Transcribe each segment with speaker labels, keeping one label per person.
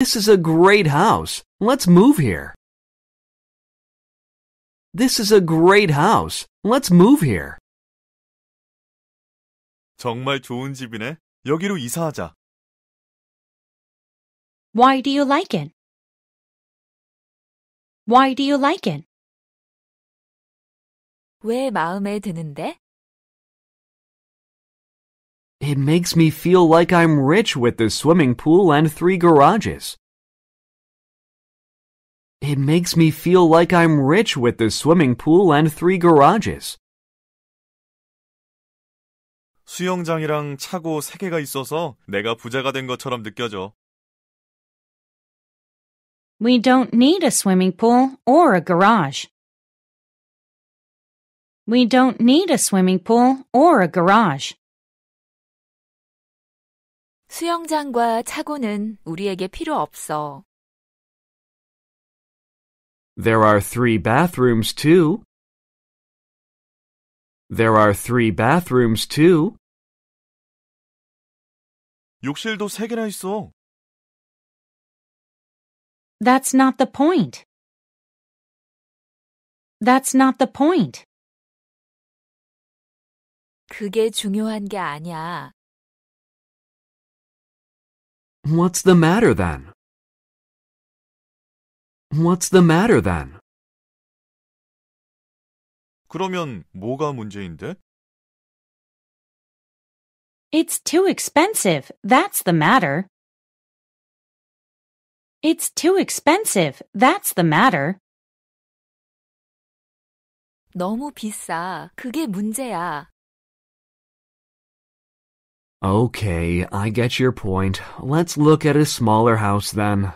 Speaker 1: This is a great house. Let's move here. This is a great house. Let's move here. 정말 좋은 집이네. 여기로 이사하자. Why do you like it? Why do you like it? 왜 마음에 드는데?
Speaker 2: It makes me feel like I'm rich with the swimming pool and three garages. It makes me feel like I'm rich with the swimming pool and three garages.
Speaker 3: 수영장이랑 차고 세 개가 있어서 내가 부자가 된 것처럼 느껴져.
Speaker 4: We don't need a swimming pool or a garage.
Speaker 1: We don't need a swimming pool or a garage. 수영장과 차고는 우리에게 필요 없어. There are three bathrooms too. There are three bathrooms too. 욕실도 세 개나 있어. That's not the point. That's not the point. 그게 중요한 게 아니야. What's the matter then? What's the matter then? 그러면 뭐가 문제인데? It's too expensive, that's the matter. It's too expensive, that's the matter. 너무 비싸. 그게 문제야.
Speaker 2: Okay, I get your point. Let's look at a smaller house then.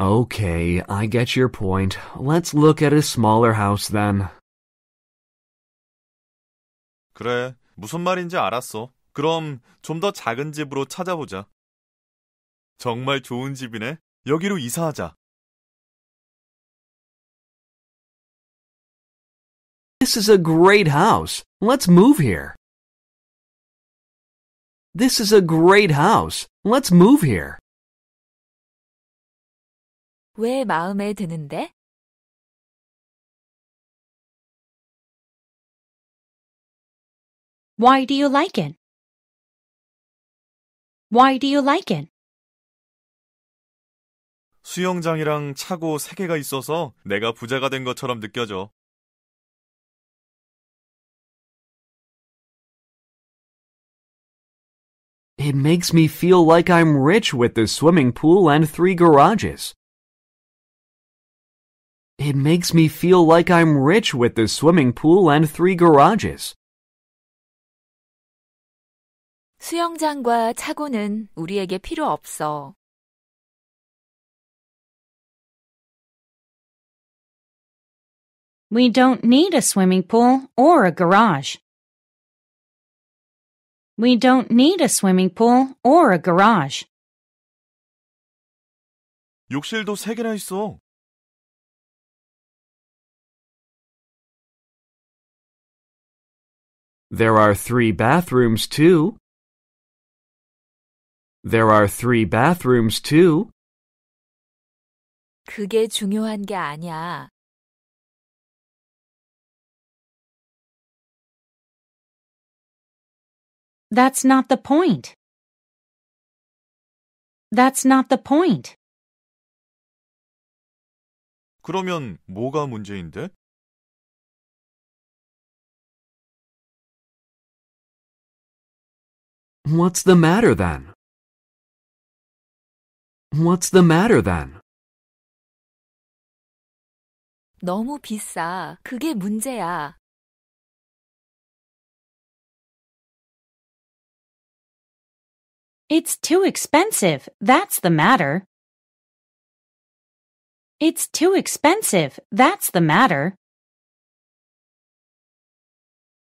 Speaker 2: Okay, I get your point. Let's look at a smaller house then.
Speaker 3: 그래, 무슨 말인지 알았어. 그럼 좀 더 작은 집으로 찾아보자. 정말 좋은 집이네. 여기로 이사하자.
Speaker 1: This is a great house. Let's move here. This is a great house. Let's move here. 왜 마음에 드는데? Why do you like it? Why do you like it? 수영장이랑 차고 세 개가 있어서 내가 부자가 된 것처럼 느껴져. It makes me feel like I'm rich
Speaker 2: with the swimming pool and three garages. It makes me feel like I'm rich with the swimming pool and three garages.
Speaker 1: 수영장과 차고는 우리에게 필요 없어. We don't need a swimming pool or a garage. We don't need a swimming pool or a garage. 욕실도 세 개나 있어. There are three bathrooms too. There are three bathrooms too. 그게 중요한 게 아니야. That's not the point. That's not the point. 그러면 뭐가 문제인데? What's the matter then? What's the matter then? 너무 비싸. 그게 문제야. It's too expensive, that's the matter. It's too expensive, that's the matter.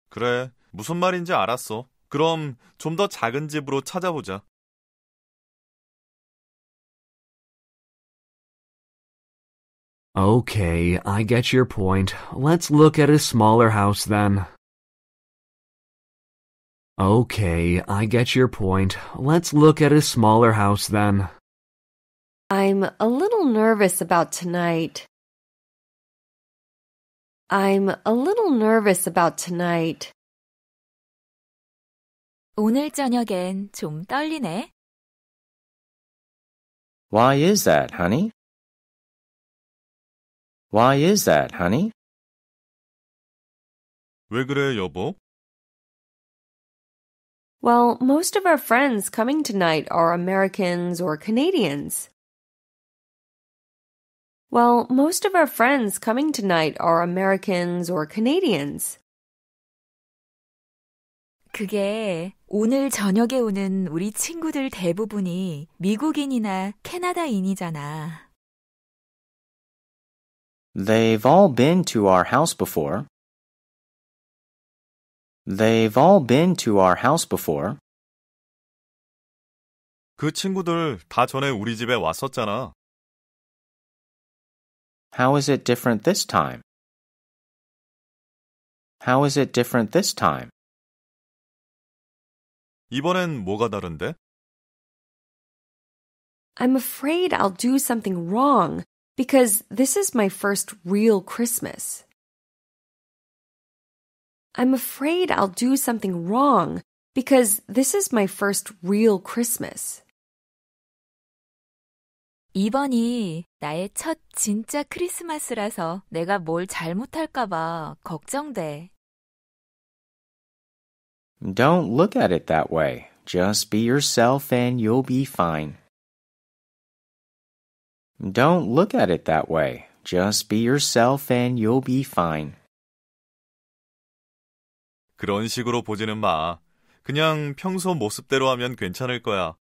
Speaker 3: 그래, 무슨 말인지 알았어. 그럼 좀 더 작은 집으로 찾아보자.
Speaker 1: Okay,
Speaker 2: I get your point. Let's look at a smaller house then. Okay, I get your point. Let's look at a smaller house then.
Speaker 5: I'm a little nervous about tonight.
Speaker 1: I'm a little nervous about tonight. 오늘 저녁엔 좀 떨리네. Why is that, honey? Why is that, honey? 왜 그래, 여보?
Speaker 5: Well, most of our friends coming tonight are Americans or Canadians. Well, most of our friends coming tonight are Americans or Canadians.
Speaker 6: 그게 오늘 저녁에 오는 우리 친구들 대부분이
Speaker 1: 미국인이나 캐나다인이잖아. They've all been to our house before. They've all been to our house before. 그 친구들 다 전에 우리 집에 왔었잖아. How is it different this time? How is it different this time?
Speaker 3: 이번엔 뭐가 다른데?
Speaker 5: I'm afraid I'll do something wrong because this is my first real Christmas. I'm afraid I'll do something wrong because this is my first real Christmas.
Speaker 6: 이번이 나의 첫 진짜 크리스마스라서 내가 뭘 잘못할까봐 걱정돼.
Speaker 7: Don't look at it that way. Just be yourself and you'll be fine.
Speaker 1: Don't look at it that way. Just be yourself and you'll be
Speaker 3: fine. 그런 식으로 보지는 마. 그냥 평소 모습대로 하면 괜찮을 거야.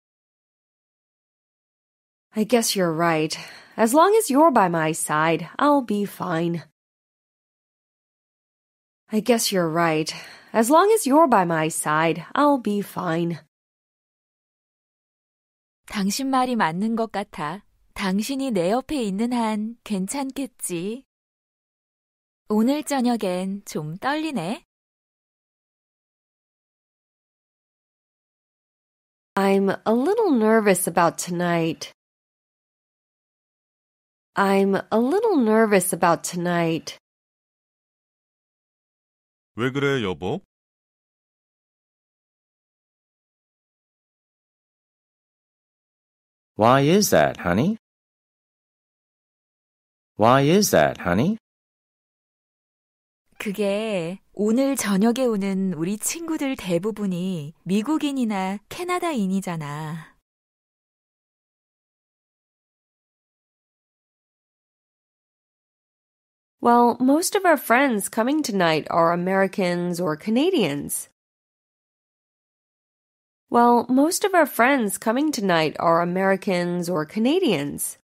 Speaker 5: I guess you're right. As long as you're by my side, I'll be fine. I guess you're right. As long as you're by
Speaker 6: my side, I'll be fine. 당신 말이 맞는 것 같아. 당신이 내 옆에 있는 한 괜찮겠지.
Speaker 1: 오늘 저녁엔 좀 떨리네. I'm a little nervous about tonight. I'm a little nervous about tonight. 왜 그래, 여보? Why is that, honey? Why is that, honey? 그게 오늘 저녁에 오는 우리 친구들 대부분이 미국인이나 캐나다인이잖아. Well, most of our friends coming tonight are Americans or Canadians. Well, most of our friends coming tonight are Americans or Canadians.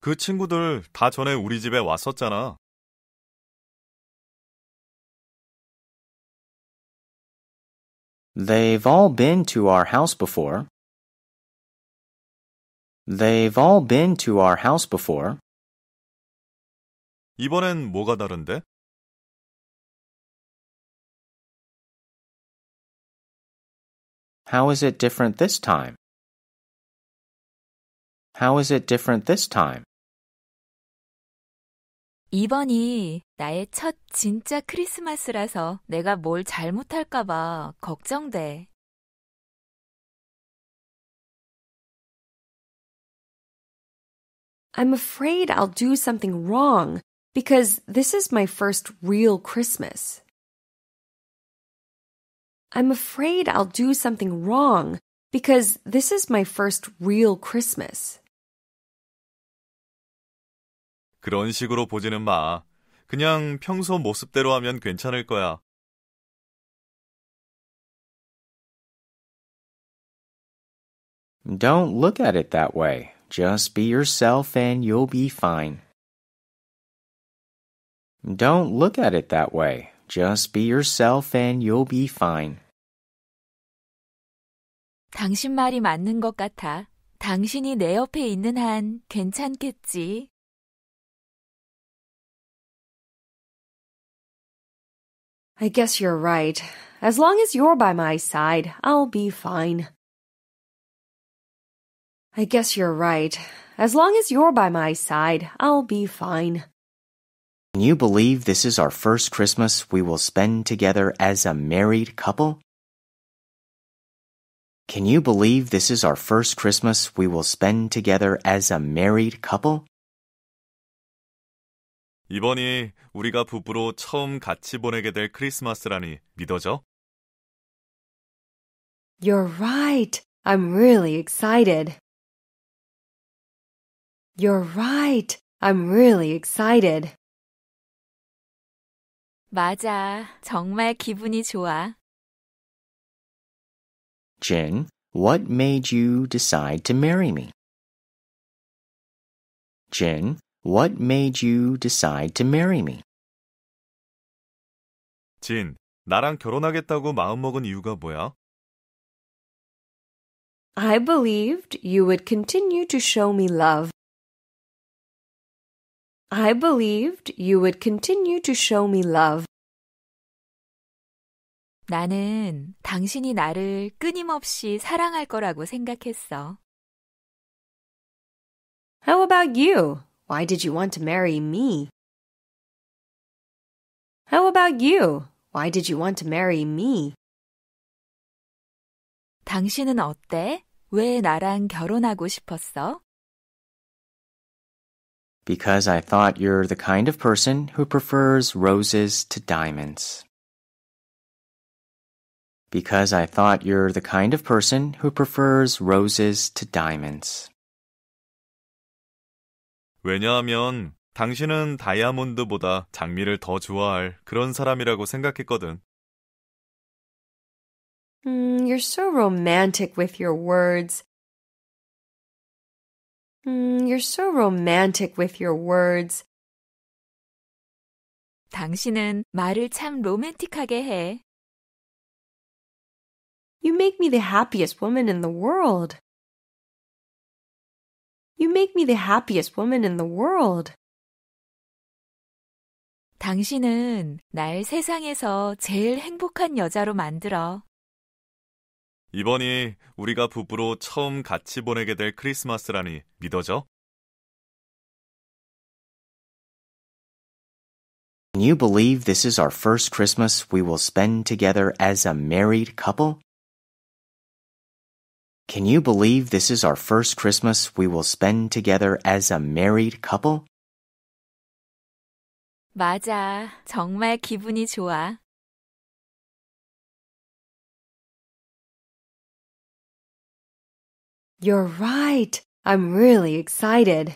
Speaker 1: 그 친구들 다 전에 우리 집에 왔었잖아. They've all been to our house before. They've all been to our house before. 이번엔 뭐가 다른데? How is it different this time? How is it different this time? 이번이 나의 첫 진짜 크리스마스라서 내가 뭘 잘못할까봐 걱정돼. I'm afraid I'll do something wrong because this is my first real Christmas.
Speaker 5: I'm afraid I'll do something wrong because this is my first real Christmas.
Speaker 3: 그런 식으로 보지는 마. 그냥 평소 모습대로 하면 괜찮을 거야.
Speaker 1: Don't look at it that way. Just be yourself and you'll be fine. Don't look at it that way. Just be yourself and you'll be fine. 당신 말이 맞는 것 같아. 당신이 내 옆에 있는 한 괜찮겠지. I guess you're right. As long as you're by my side, I'll be fine.
Speaker 5: I guess you're right. As long as you're by my side, I'll be fine.
Speaker 7: Can you believe this is our first Christmas we will spend together as a married couple? Can you believe this is our first Christmas we will spend together as a married couple?
Speaker 3: 이번이 우리가 부부로 처음 같이 보내게 될 크리스마스라니 믿어져?
Speaker 1: You're right. I'm really excited. You're right. I'm really excited. 맞아.
Speaker 6: 정말 기분이 좋아.
Speaker 1: Jen, what made you decide to marry me? Jen, what made you decide to marry me?
Speaker 3: 진, 나랑 결혼하겠다고 마음먹은 이유가 뭐야?
Speaker 5: I believed you would continue to show me love. I believed you would continue to show me love.
Speaker 6: 나는 당신이 나를 끊임없이 사랑할 거라고 생각했어.
Speaker 1: How about you? Why did you want to marry me? How about you? Why did you want to marry me? 당신은 어때? 왜 나랑 결혼하고 싶었어?
Speaker 7: Because I thought you're the kind of person who prefers roses to diamonds.
Speaker 1: Because I thought you're the kind of person who prefers roses to diamonds.
Speaker 3: 왜냐하면 당신은 다이아몬드보다 장미를 더 좋아할 그런 사람이라고 생각했거든.
Speaker 1: Mm, you're so romantic with your words. Mm, you're so romantic with your words. 당신은 말을 참 로맨틱하게 해. You make me the happiest woman in the world. You make me the happiest woman in the world. 당신은 날 세상에서
Speaker 6: 제일 행복한 여자로 만들어.
Speaker 3: 이번이 우리가 부부로 처음 같이 보내게 될 크리스마스라니 믿어져?
Speaker 1: Can you believe this is our first Christmas we will spend together as a married couple?
Speaker 7: Can you believe this is our first Christmas we will spend together as a married couple?
Speaker 1: 맞아. 정말 기분이 좋아. You're right. I'm really excited.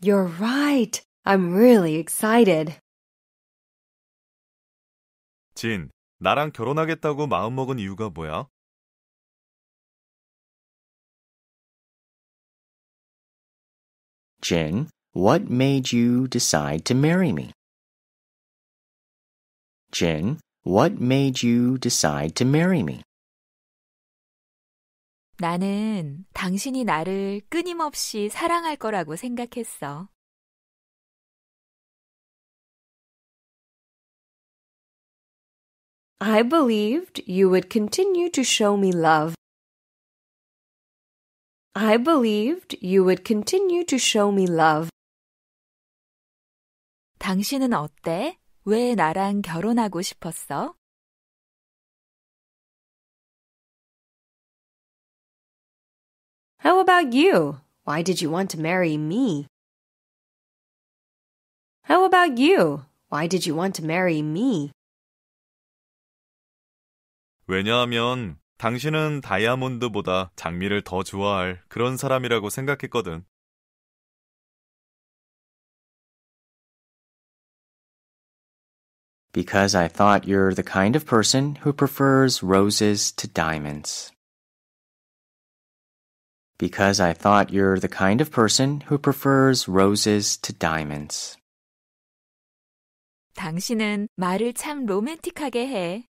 Speaker 1: You're right. I'm really excited.
Speaker 3: 진, 나랑 결혼하겠다고 마음먹은 이유가 뭐야?
Speaker 1: Jin, what made you decide to marry me?
Speaker 7: Jin, what made you decide to marry me?
Speaker 1: 나는 당신이 나를 끊임없이 사랑할 거라고 생각했어. I believed you would continue to show me love. I believed you would continue to show me love. 당신은 어때? 왜 나랑 결혼하고 싶었어? How about you? Why did you want to marry me? How about you? Why did you want to marry me?
Speaker 3: 왜냐하면 당신은 다이아몬드보다 장미를 더 좋아할 그런 사람이라고 생각했거든.
Speaker 1: because I thought you're the kind of person who prefers roses to diamonds.
Speaker 7: Because I thought you're the kind of person who
Speaker 1: prefers roses to diamonds. 당신은 말을 참 로맨틱하게 해.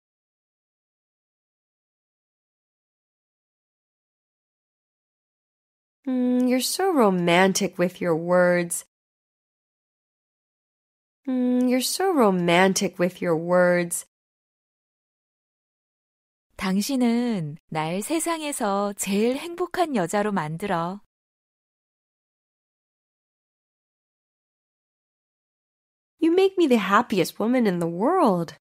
Speaker 1: Mm, you're so romantic with your words. Mm, you're so romantic with your words. 당신은 날 세상에서 제일 행복한 여자로 만들어. You make me the happiest woman in the world.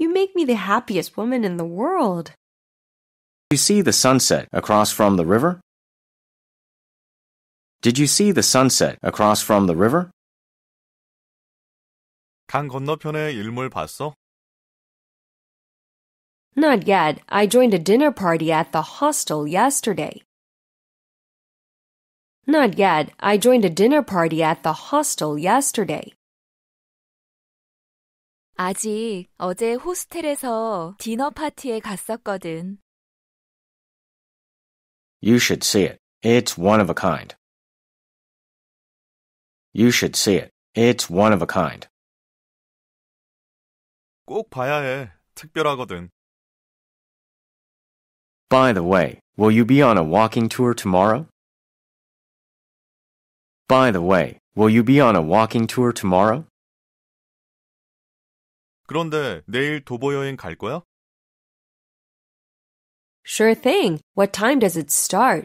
Speaker 1: You make me the happiest woman in the world you see the sunset across from the river? Did you see the sunset across from the river?
Speaker 3: 강 일몰 봤어?
Speaker 1: Not
Speaker 5: yet. I joined a dinner party at the hostel yesterday. Not yet. I joined a dinner party at the hostel yesterday.
Speaker 6: 아직 어제 호스텔에서 디너 파티에 갔었거든.
Speaker 1: You should see it. It's one of a kind. You should see it. It's one of a kind. 꼭 봐야 해. 특별하거든. By the way, will you be on a walking tour tomorrow? By the way, will you be on a walking tour tomorrow? 그런데 내일 도보 여행 갈 거야? Sure thing. What time does it start?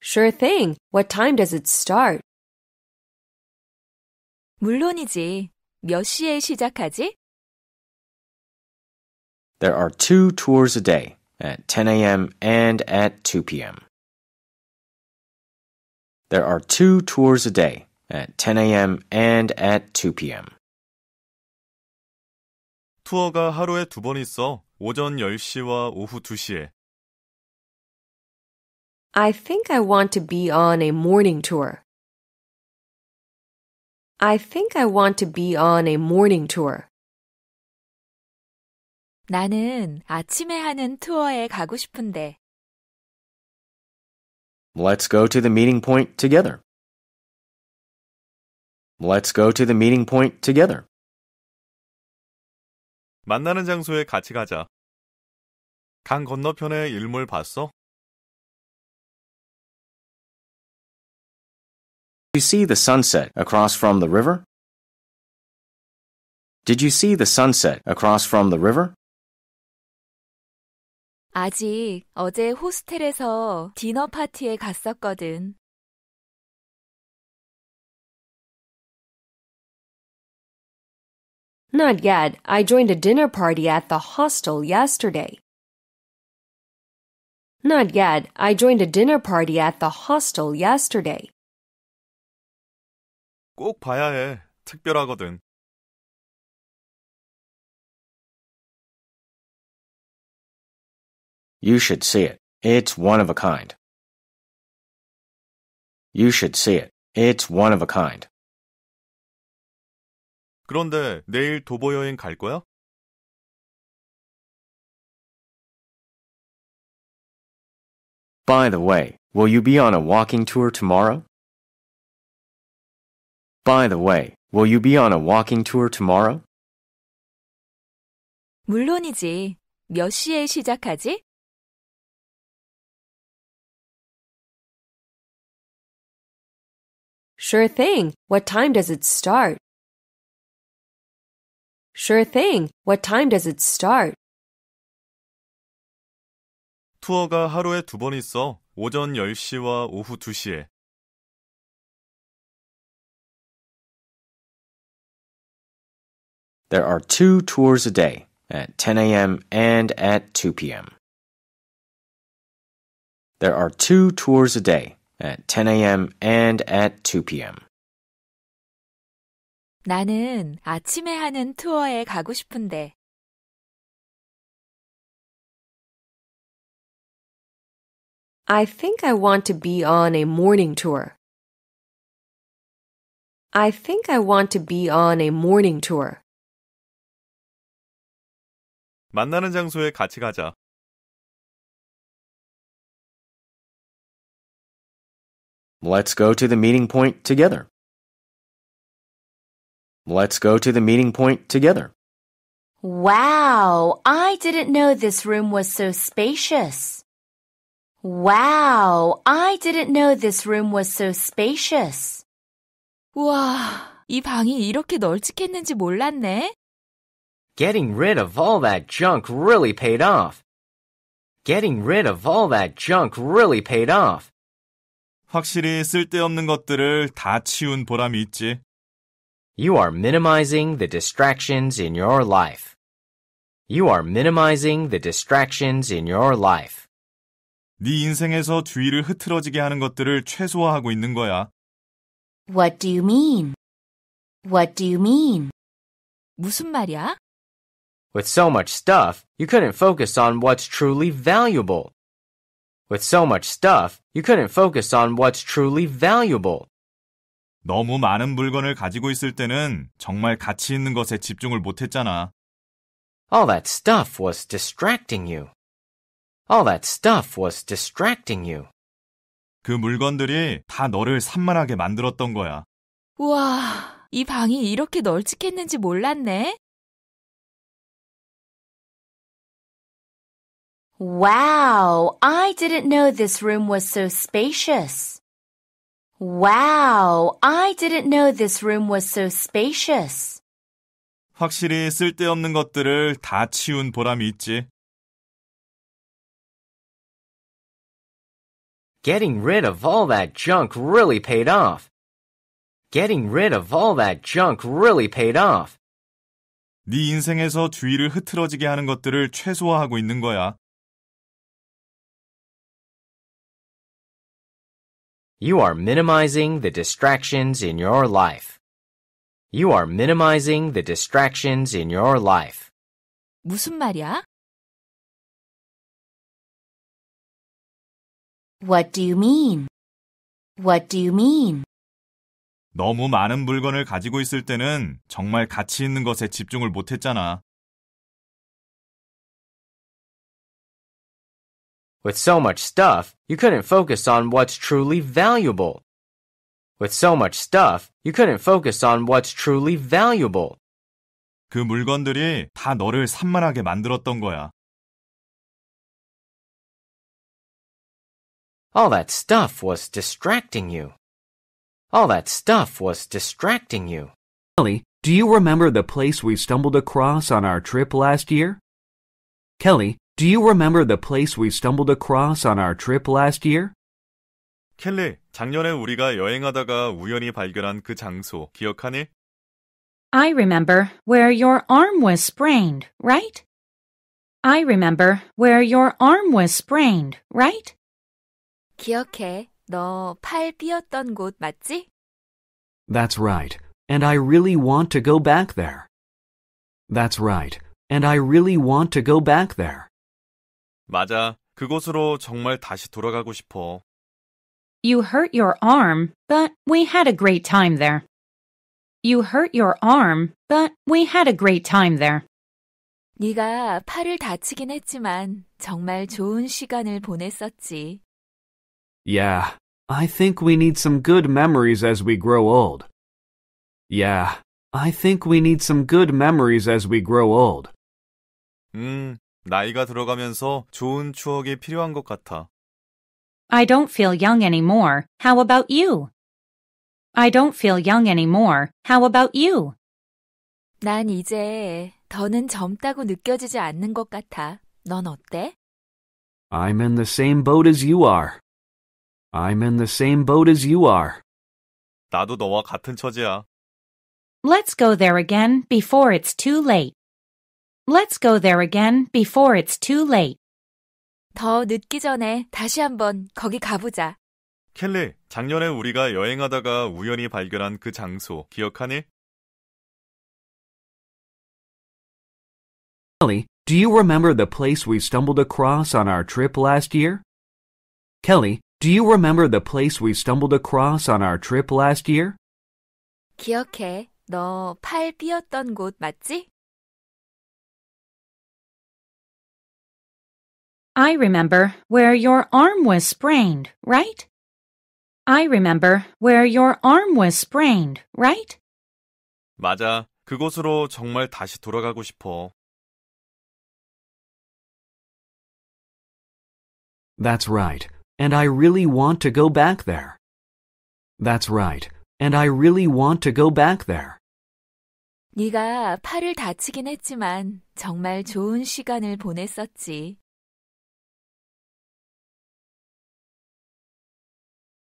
Speaker 1: Sure thing. What time does it start? 물론이지. 몇 시에 시작하지?
Speaker 7: There are two tours a day, at 10 a.m. and at 2 p.m.
Speaker 1: There are two tours a day, at 10 a.m. and at 2 p.m. 투어가 하루에 두
Speaker 3: 번 있어. 오전 10시와 오후 2시에
Speaker 1: I think I want to be on a morning tour.
Speaker 5: I think I want to be on a morning tour.
Speaker 1: 나는 아침에 하는 투어에 가고 싶은데. Let's go to the meeting point together. Let's go to the meeting point together. 만나는 장소에 같이 가자. 강 건너편에 일몰 봤어? You see the sunset across from the river? Did you see the sunset across from the river? 아직 어제 호스텔에서 디너 파티에 갔었거든. Not yet. I joined a dinner party at the hostel yesterday. Not yet. I joined a dinner party at the hostel yesterday. 꼭 봐야 해. 특별하거든. You should see it. It's one of a kind. You should see it. It's one of a kind. 그런데 내일 도보 여행 갈 거야? By the way, will you be on a walking tour tomorrow? By the way, will you be on a walking tour tomorrow? 물론이지. 몇 시에 시작하지? Sure thing. What time does it start? Sure thing. What time does it start? 투어가 하루에 두 번 있어 오전 10시와 오후 2시에 There are two tours a day at 10 a.m. and at 2 p.m. There are two
Speaker 7: tours a day at 10 a.m. and at 2 p.m.
Speaker 1: 나는 아침에 하는 투어에 가고 싶은데 I think I want to be on a morning tour. I think I want to be on a morning tour. 만나는 장소에 같이 가자. Let's go to the meeting point together. Let's go to the meeting point together. Wow,
Speaker 4: I didn't know this room was so spacious. Wow,
Speaker 6: I didn't know this room was so spacious. 우와, 이 방이 이렇게 널찍했는지 몰랐네.
Speaker 7: Getting rid of all that junk really paid off. Getting rid of all that junk really paid off. 확실히 쓸데없는 것들을 다 치운 보람이 있지. You are minimizing the distractions in your life. You are minimizing the distractions in your life. 네 인생에서 주의를
Speaker 3: 흐트러지게 하는 것들을 최소화하고 있는 거야.
Speaker 6: What do you mean? What do you mean? 무슨 말이야?
Speaker 3: With so much stuff,
Speaker 7: you couldn't focus on what's truly valuable. With so much stuff,
Speaker 3: you couldn't focus on what's truly valuable. 너무 많은 물건을 가지고 있을 때는 정말 가치 있는 것에 집중을 못 했잖아. All that stuff
Speaker 7: was distracting you. All that stuff was distracting you.
Speaker 3: 그 물건들이 다 너를 산만하게 만들었던 거야.
Speaker 6: 우와,
Speaker 1: 이 방이 이렇게 널찍했는지 몰랐네. Wow, I didn't know this room was
Speaker 4: so spacious. Wow, I didn't know this room was
Speaker 1: so spacious.
Speaker 3: 확실히 쓸데없는 것들을 다 치운
Speaker 1: 보람이 있지. Getting rid of all that junk really paid off. Getting rid of all that junk really paid off. 네 인생에서 흐트러지게 하는 것들을 최소화하고 있는 거야. You are minimizing the distractions in your life. You are minimizing the distractions in your life. 무슨 말이야? What do you mean? What do you mean?
Speaker 3: 너무 많은 물건을 가지고 있을 때는 정말 가치 있는 것에 집중을 못했잖아.
Speaker 1: With so much stuff, you couldn't focus
Speaker 7: on what's truly valuable. With so much stuff, you couldn't focus on
Speaker 1: what's truly valuable. 그 물건들이 다 너를 산만하게 만들었던 거야. All that
Speaker 2: stuff was distracting you. All that stuff was distracting you. Kelly, do you remember the place we stumbled across on our trip last year? Kelly, do you remember the place we stumbled across on our trip last year?
Speaker 3: 켈리, 작년에 우리가 여행하다가 우연히 발견한 그 장소 기억하니?
Speaker 4: I remember where your arm was sprained, right? I remember where your arm was sprained,
Speaker 6: right? 기억해. 너 삐었던 곳 맞지?
Speaker 2: That's right. And I really want to go back there. That's right. And I really want to go back there.
Speaker 3: 맞아. 그곳으로 정말 다시 돌아가고 싶어.
Speaker 4: You hurt your arm, but we had a great time there. You hurt your arm, but we had a great time there.
Speaker 6: 네가 팔을 다치긴 했지만 정말 좋은 시간을 보냈었지.
Speaker 2: Yeah, I think we need some good memories as we grow old. Yeah, I think we need some good memories as we grow old. 음,
Speaker 3: 나이가 들어가면서 좋은 추억이 필요한 것 같아.
Speaker 4: I don't feel young anymore. How about you? I don't feel young anymore. How
Speaker 6: about you? 난 이제 더는 젊다고 느껴지지 않는 것 같아. 넌 어때?
Speaker 2: I'm in the same boat as you are. I'm in the same boat as you are. 나도 너와 같은 처지야.
Speaker 4: Let's go there again before it's too late. Let's go there again before it's too late.
Speaker 6: 더 늦기 전에 다시 한번 거기 가보자.
Speaker 3: 켈리, 작년에 우리가 여행하다가 우연히 발견한 그 장소 기억하니?
Speaker 1: Kelly, do you
Speaker 2: remember the place we stumbled across on our trip last year? Kelly, do you remember the place we stumbled across on our trip last year?
Speaker 6: 기억해. 삐었던 곳 맞지?
Speaker 1: I remember where your arm was sprained,
Speaker 4: right? I remember where your arm was sprained, right?
Speaker 3: 맞아. 그곳으로 정말 다시 돌아가고 싶어.
Speaker 2: That's right and I really want to go back there. That's right, and I really want to go back there.
Speaker 6: 네가 팔을 다치긴 했지만 정말 좋은 시간을
Speaker 1: 보냈었지.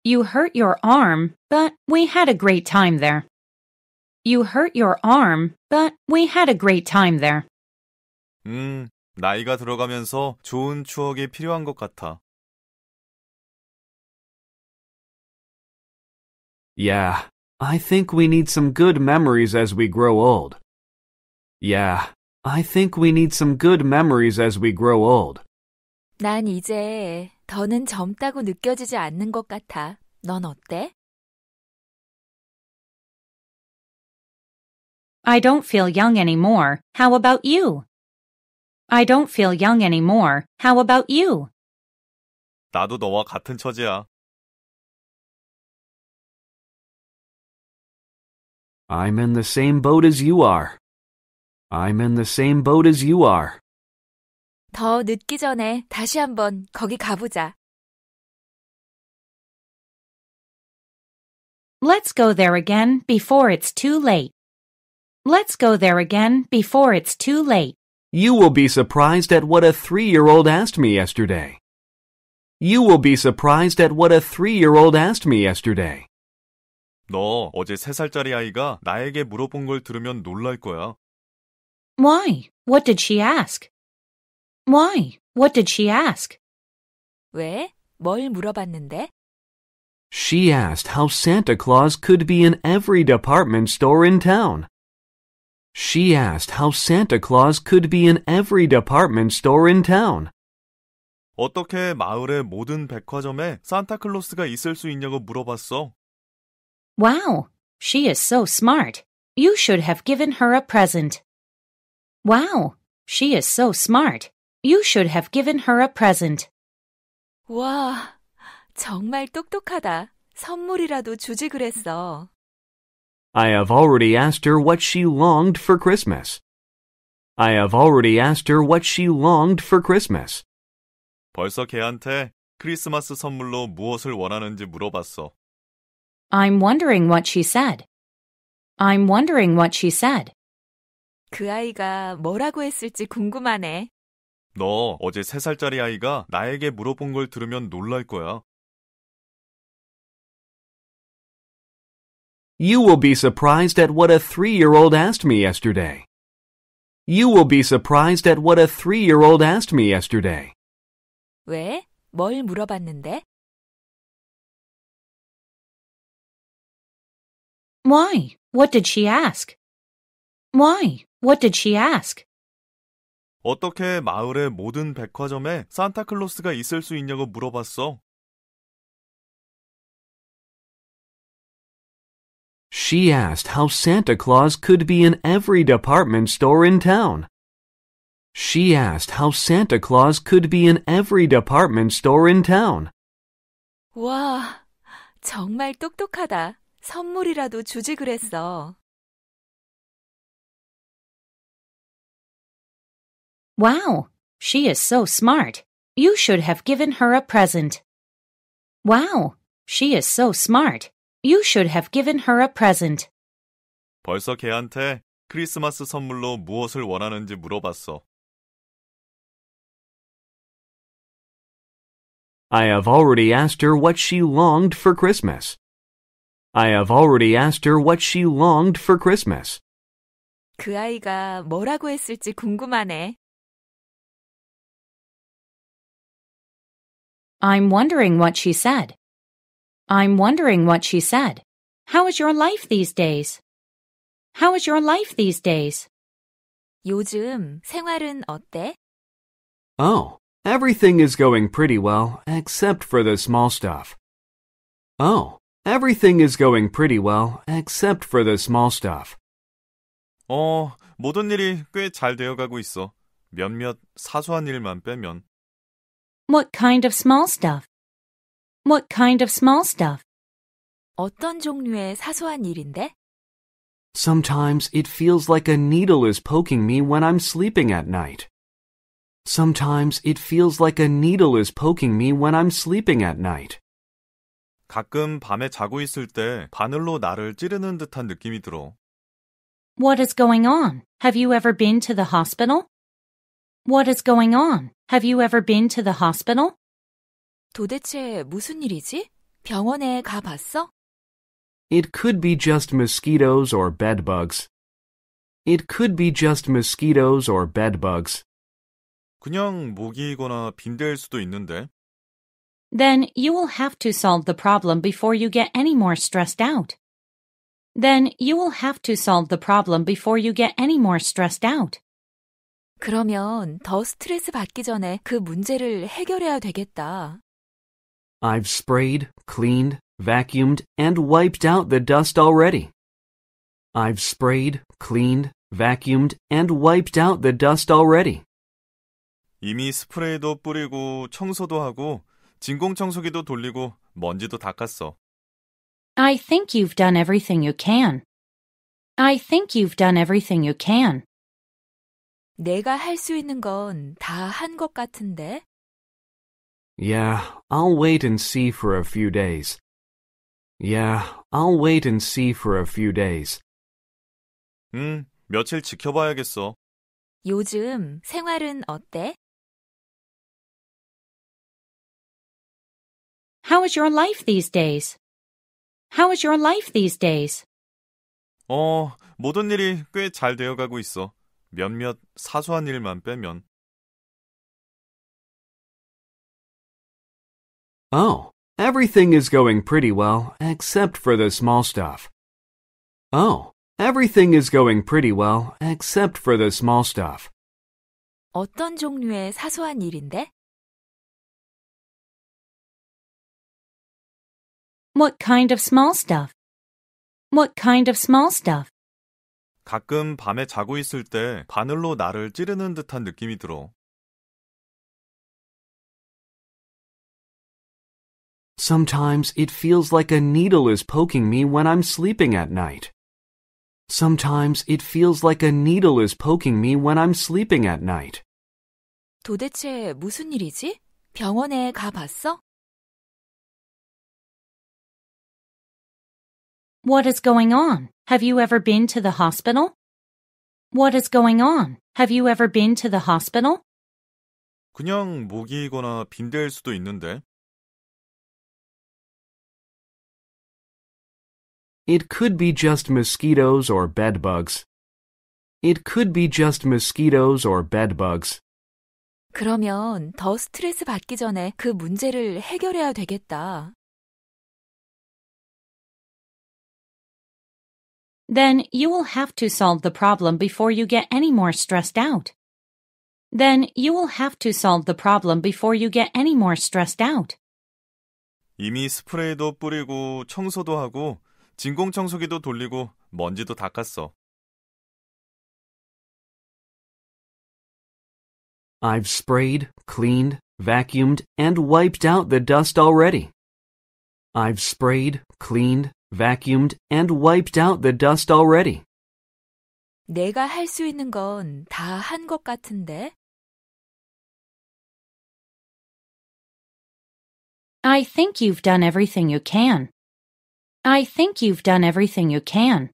Speaker 1: You hurt your arm, but we had a great time there.
Speaker 4: You hurt your arm, but we had a great time there.
Speaker 3: 음, 나이가 들어가면서 좋은 추억이 필요한 것 같아.
Speaker 2: Yeah, I think we need some good memories as we grow old. Yeah, I think we need some good memories as we grow old.
Speaker 6: 난 이제 더는 젊다고 느껴지지
Speaker 1: 않는 것 같아. 넌 어때? I don't feel young anymore. How about you? I don't feel young anymore. How about you?
Speaker 3: 나도 너와 같은 처지야.
Speaker 1: I'm
Speaker 2: in the same boat as you are. I'm in the same boat as you are.
Speaker 1: 더 늦기 전에 다시 한번 거기 가보자. Let's go there again before it's too
Speaker 4: late. Let's go there again before it's too late.
Speaker 2: You will be surprised at what a three-year-old asked me yesterday. You will be surprised at what a three-year-old asked me yesterday.
Speaker 3: 너 어제 3살짜리 아이가 나에게 물어본 걸 들으면 놀랄 거야.
Speaker 4: Why? What did she ask?
Speaker 6: Why? What did she ask? 왜? 뭘 물어봤는데?
Speaker 2: She asked how Santa Claus could be in every department store in town. She asked how Santa Claus could be in every department store in town.
Speaker 3: 어떻게 마을의 모든 백화점에 산타클로스가 있을 수 있냐고 물어봤어.
Speaker 4: Wow, she is so smart. You should have given her a present. Wow, she is so smart. You should have given her a present.
Speaker 6: 와, 정말 똑똑하다. 선물이라도 주지 그랬어.
Speaker 2: I have already asked her what she longed for Christmas. I have already asked her what she
Speaker 3: longed for Christmas. 벌써 걔한테 크리스마스 선물로 무엇을 원하는지 물어봤어.
Speaker 4: I'm wondering what she said. I'm wondering what she said.
Speaker 6: 그 아이가 뭐라고 했을지 궁금하네.
Speaker 3: 너 어제 세 살짜리 아이가 나에게 물어본 걸 들으면 놀랄 거야.
Speaker 1: You will be surprised at what
Speaker 2: a three-year-old asked me yesterday. You will be surprised at what a three-year-old asked me yesterday.
Speaker 1: 왜? 뭘 물어봤는데? Why? What did she ask? Why? What did she ask?
Speaker 3: 어떻게 마을의 모든 백화점에 산타클로스가 있을 수 있냐고 물어봤어.
Speaker 1: She asked how Santa
Speaker 2: Claus could be in every department store in town. She asked how Santa Claus could be in every department store in town.
Speaker 1: 와, 정말 똑똑하다. 선물이라도 주지 그랬어. Wow, she is so smart. You should have given her a present.
Speaker 4: Wow, she is so smart. You should have given her a present.
Speaker 3: 벌써 걔한테 크리스마스 선물로 무엇을 원하는지 물어봤어.
Speaker 1: I have already asked her what she
Speaker 2: longed for Christmas. I have already asked her what she longed for Christmas.
Speaker 1: 그 아이가 뭐라고 했을지 궁금하네. I'm wondering what she said. I'm wondering what she said. How is your life these days?
Speaker 6: How is your life these days? 요즘 생활은 어때?
Speaker 2: Oh, everything is going pretty well except for the small stuff. Oh, Everything is going pretty well, except for the small stuff.
Speaker 3: 어, 모든 일이 꽤 잘 되어가고 있어. 몇몇 사소한 일만 빼면.
Speaker 4: What kind of small stuff? What kind
Speaker 6: of small stuff? 어떤 종류의 사소한 일인데?
Speaker 2: Sometimes it feels like a needle is poking me when I'm sleeping at night. Sometimes it feels like a needle is poking me when I'm sleeping at night.
Speaker 3: 가끔 밤에 자고 있을 때 바늘로 나를 찌르는 듯한 느낌이 들어.
Speaker 4: What is going on? Have you ever been to the hospital? What is going on? Have you ever been to the hospital?
Speaker 6: 도대체 무슨 일이지? 병원에 가봤어?
Speaker 2: It could be just mosquitoes or bed bugs. It could be just mosquitoes or bed bugs.
Speaker 3: 그냥 모기거나 빈대일 수도 있는데.
Speaker 4: Then you will have to solve the problem before you get any more stressed out. Then you will have to solve the problem before you get any more stressed out.
Speaker 6: 그러면 더 스트레스 받기 전에 그 문제를 해결해야 되겠다.
Speaker 2: I've sprayed, cleaned, vacuumed, and wiped out the dust already. I've sprayed, cleaned, vacuumed, and wiped out the dust already.
Speaker 3: 이미 스프레이도 뿌리고 청소도 하고 진공청소기도 돌리고 먼지도 닦았어.
Speaker 4: I think you've done everything you can. I think you've done everything you can.
Speaker 6: 내가 할 수 있는 건 다 한 것 같은데.
Speaker 2: Yeah, I'll wait and see for a few days. Yeah, I'll wait and see for a few days.
Speaker 3: 음, 며칠 지켜봐야겠어.
Speaker 1: 요즘 생활은 어때? How is your life these days? How is your life these days?
Speaker 3: 어, 모든 일이 꽤 잘 되어가고 있어. 몇몇 사소한 일만 빼면.
Speaker 1: Oh, everything
Speaker 2: is going pretty well, except for the small stuff. Oh, everything is going pretty well, except for the small stuff.
Speaker 1: 어떤 종류의 사소한 일인데? What kind of small stuff? What kind of small stuff?
Speaker 3: 가끔 밤에 자고 있을 때 바늘로 나를 찌르는 듯한 느낌이 들어.
Speaker 1: Sometimes
Speaker 2: it feels like a needle is poking me when I'm sleeping at night. Sometimes it feels like a needle is poking me when I'm sleeping at night.
Speaker 1: 도대체 무슨 일이지? 병원에 가봤어? What is going on? Have you ever been to the
Speaker 4: hospital? What is going on? Have you ever been to the hospital?
Speaker 3: 그냥 모기거나 빈대일 수도 있는데.
Speaker 2: It could be just mosquitoes or bed bugs. It could be just mosquitoes or bed bugs.
Speaker 1: 그러면 더 스트레스 받기 전에 그 문제를 해결해야 되겠다. then you will have to solve the problem before you get any more stressed out. Then you will
Speaker 4: have to solve the problem before you get any more stressed out.
Speaker 3: 이미 스프레이도 뿌리고 청소도 하고 진공청소기도 돌리고 먼지도 닦았어. I've
Speaker 2: sprayed, cleaned, vacuumed, and wiped out the dust already. I've sprayed, cleaned, vacuumed and wiped out the dust already.
Speaker 1: 내가 있는 같은데. I think you've done everything you can. I think you've done everything you can.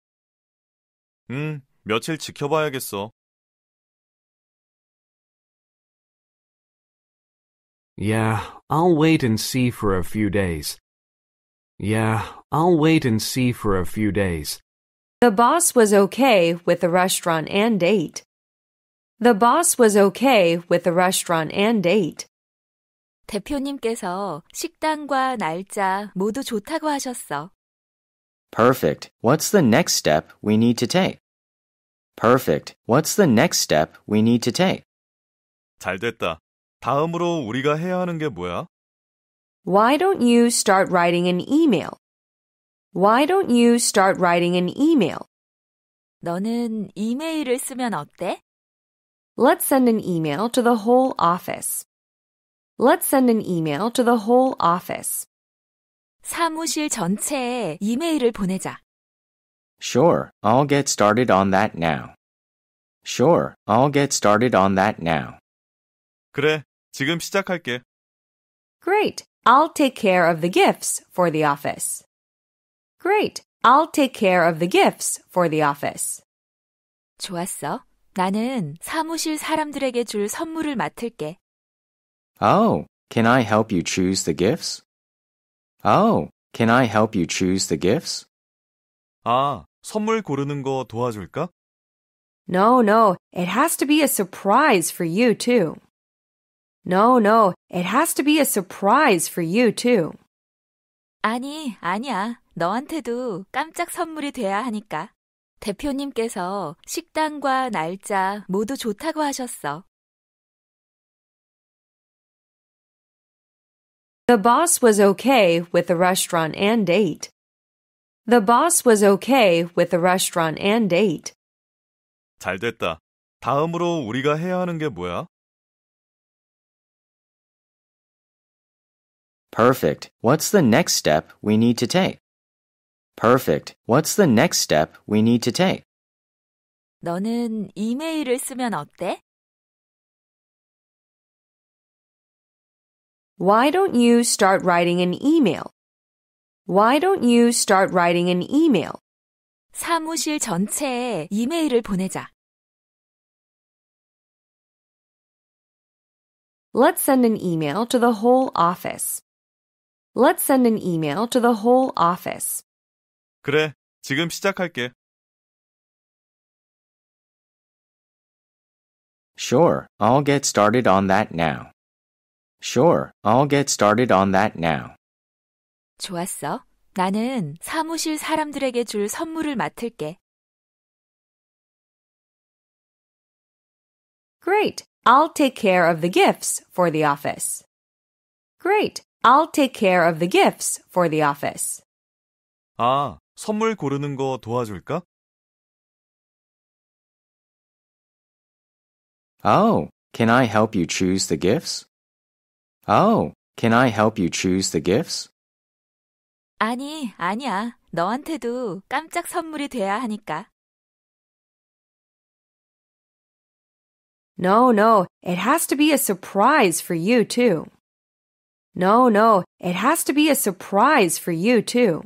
Speaker 1: 음, 며칠 지켜봐야겠어.
Speaker 2: Yeah, I'll wait and see for a few days. Yeah, I'll wait and see for a few days.
Speaker 5: The boss was okay with the restaurant and date. The boss was okay with the
Speaker 6: restaurant and date. 대표님께서 식당과 날짜 모두 좋다고 하셨어.
Speaker 7: Perfect. What's the next step we need to take? Perfect. What's the next step we need to take? 잘
Speaker 3: 됐다. 다음으로 우리가 해야 하는 게 뭐야?
Speaker 5: Why don't you start writing an email? Why don't you start writing an email?
Speaker 6: 너는 이메일을 쓰면 어때?
Speaker 5: Let's send an email to the whole office. Let's send an email to the whole office.
Speaker 6: 사무실 전체에 이메일을 보내자.
Speaker 7: Sure, I'll get started on that now. Sure, I'll get started on that now.
Speaker 3: 그래, 지금 시작할게.
Speaker 5: Great. I'll take care of the gifts for the office. Great. I'll take care of the gifts for the office.
Speaker 6: 좋았어. 나는 사무실 사람들에게 줄 선물을 맡을게.
Speaker 7: Oh, can I help you choose the gifts? Oh, can I help you choose the gifts?
Speaker 3: 아, 선물 고르는 거 도와줄까?
Speaker 5: No, no. It has to be a surprise for you, too. No, no. It has to be a surprise for you too.
Speaker 6: 아니, 아니야. 너한테도 깜짝 선물이 돼야 하니까. 대표님께서 식당과 날짜 모두 좋다고 하셨어.
Speaker 5: The boss was okay with the restaurant and date. The boss was okay with the restaurant and date.
Speaker 3: 잘 됐다. 다음으로 우리가 해야 하는 게 뭐야?
Speaker 1: Perfect. What's the next step we need to take? Perfect. What's the next step we need to take? 너는 이메일을 쓰면 어때? Why don't you start writing an email? Why don't you start writing an email? 사무실 전체에 이메일을 보내자. Let's send an email to the whole office. Let's send an email to the whole office.
Speaker 3: 그래, 지금 시작할게.
Speaker 1: Sure, I'll get started on that now. Sure, I'll get started on that now. 좋았어. 나는 사무실 사람들에게 줄 선물을 맡을게. Great. I'll take care of the
Speaker 5: gifts for the office. Great. I'll take care of the gifts for the
Speaker 1: office.
Speaker 3: 아, 선물 고르는 거 도와줄까?
Speaker 1: Oh, can I help you choose the gifts? Oh, can I help you choose the gifts? 아니, 아니야. 너한테도 깜짝 선물이 돼야 하니까. No, no. It has to be a surprise for you, too. No, no, it has to be a surprise for you, too.